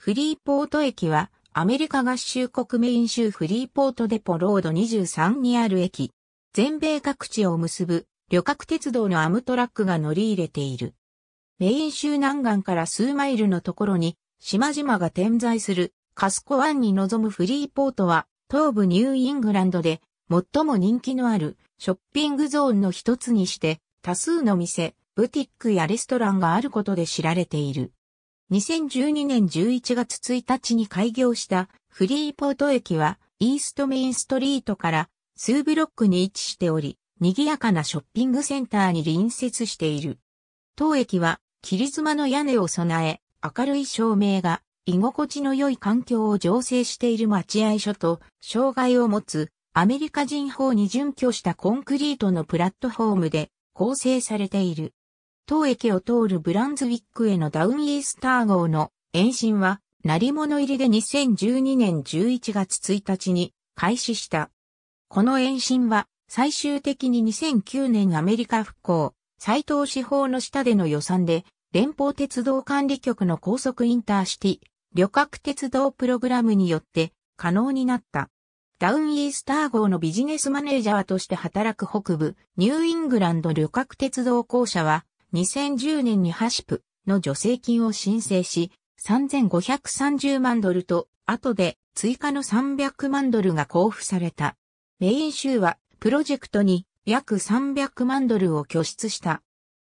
フリーポート駅は、アメリカ合衆国メイン州フリーポートデポロード23にある駅。全米各地を結ぶ旅客鉄道のアムトラックが乗り入れている。メイン州南岸から数マイルのところに島々が点在するカスコ湾に臨むフリーポートは東部ニューイングランドで最も人気のあるショッピングゾーンの一つにして多数の店、ブティックやレストランがあることで知られている。2012年11月1日に開業したフリーポート駅はイーストメインストリートから数ブロックに位置しており、賑やかなショッピングセンターに隣接している。当駅は切妻の屋根を備え、明るい照明が居心地の良い環境を醸成している待合所と障害を持つアメリカ人法に準拠したコンクリートのプラットフォームで構成されている。当駅を通るブランズウィックへのダウンイースター号の延伸は、成物入りで2012年11月1日に開始した。この延伸は、最終的に2009年アメリカ復興、斎藤司法の下での予算で、連邦鉄道管理局の高速インターシティ、旅客鉄道プログラムによって可能になった。ダウンイースター号のビジネスマネージャーとして働く北部、ニューイングランド旅客鉄道公社は、2010年にハシプの助成金を申請し、3530万ドルと、後で追加の300万ドルが交付された。メイン州はプロジェクトに約300万ドルを拠出した。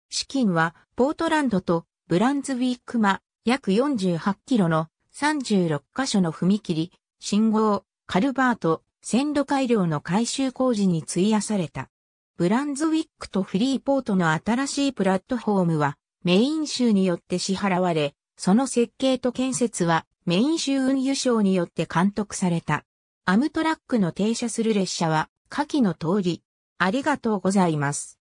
資金はポートランドとブランズウィークマ約48キロの36カ所の踏切、信号、カルバート、線路改良の改修工事に費やされた。ブランズウィックとフリーポートの新しいプラットフォームはメイン州によって支払われ、その設計と建設はメイン州運輸省によって監督された。アムトラックの停車する列車は下記の通り。ありがとうございます。